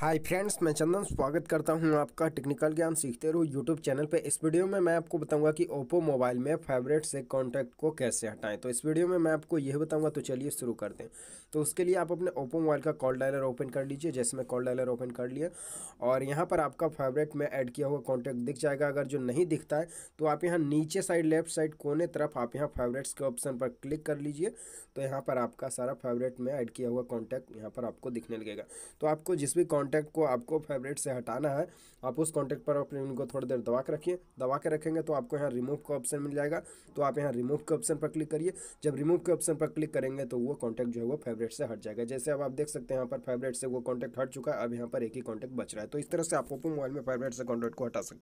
hi friends मैं चंदन स्वागत करता हूं आपका टेक्निकल ज्ञान सीखते रहो यूट्यूब चैनल पे इस वीडियो में मैं आपको बताऊंगा कि ओप्पो मोबाइल में फेवरेट से कॉन्टैक्ट को कैसे हटाएं तो इस वीडियो में मैं आपको यह बताऊंगा तो चलिए शुरू कर दें तो उसके लिए आप अपने ओप्पो मोबाइल का कॉल डायलर ओपन कर लीजिए जैसे मैं कॉल डायलर ओपन कर लिया और यहाँ पर आपका फेवरेट में ऐड किया हुआ कॉन्टैक्ट दिख जाएगा अगर जो नहीं दिखता है तो आप यहाँ नीचे साइड लेफ्ट साइड कोने तरफ आप यहाँ फेवरेट्स के ऑप्शन पर क्लिक कर लीजिए तो यहाँ पर आपका सारा फेवरेट में ऐड किया हुआ कॉन्टैक्ट यहाँ पर आपको दिखने लगेगा तो आपको जिस भी कॉन्टैक्ट को आपको फेवरेट से हटाना है आप उस कॉन्टैक्ट पर अपने उनको थोड़ी देर दबा के रखिए दबा के रखेंगे तो आपको यहाँ रिमूव का ऑप्शन मिल जाएगा तो आप यहाँ रिमूव के ऑप्शन पर क्लिक करिए जब रिमूव के ऑप्शन पर क्लिक करेंगे तो वो कॉन्टैक्ट जो है वो फेवरेट से हट जाएगा जैसे अब आप देख सकते हैं यहाँ पर फेवरेट से वो कॉन्टैक्ट हट चुका है अब यहाँ पर एक ही कॉन्टैक्ट बच रहा है तो इस तरह से आप ओपो मोबाइल में फेवरेट से कॉन्टैक्ट को हटा सकते हैं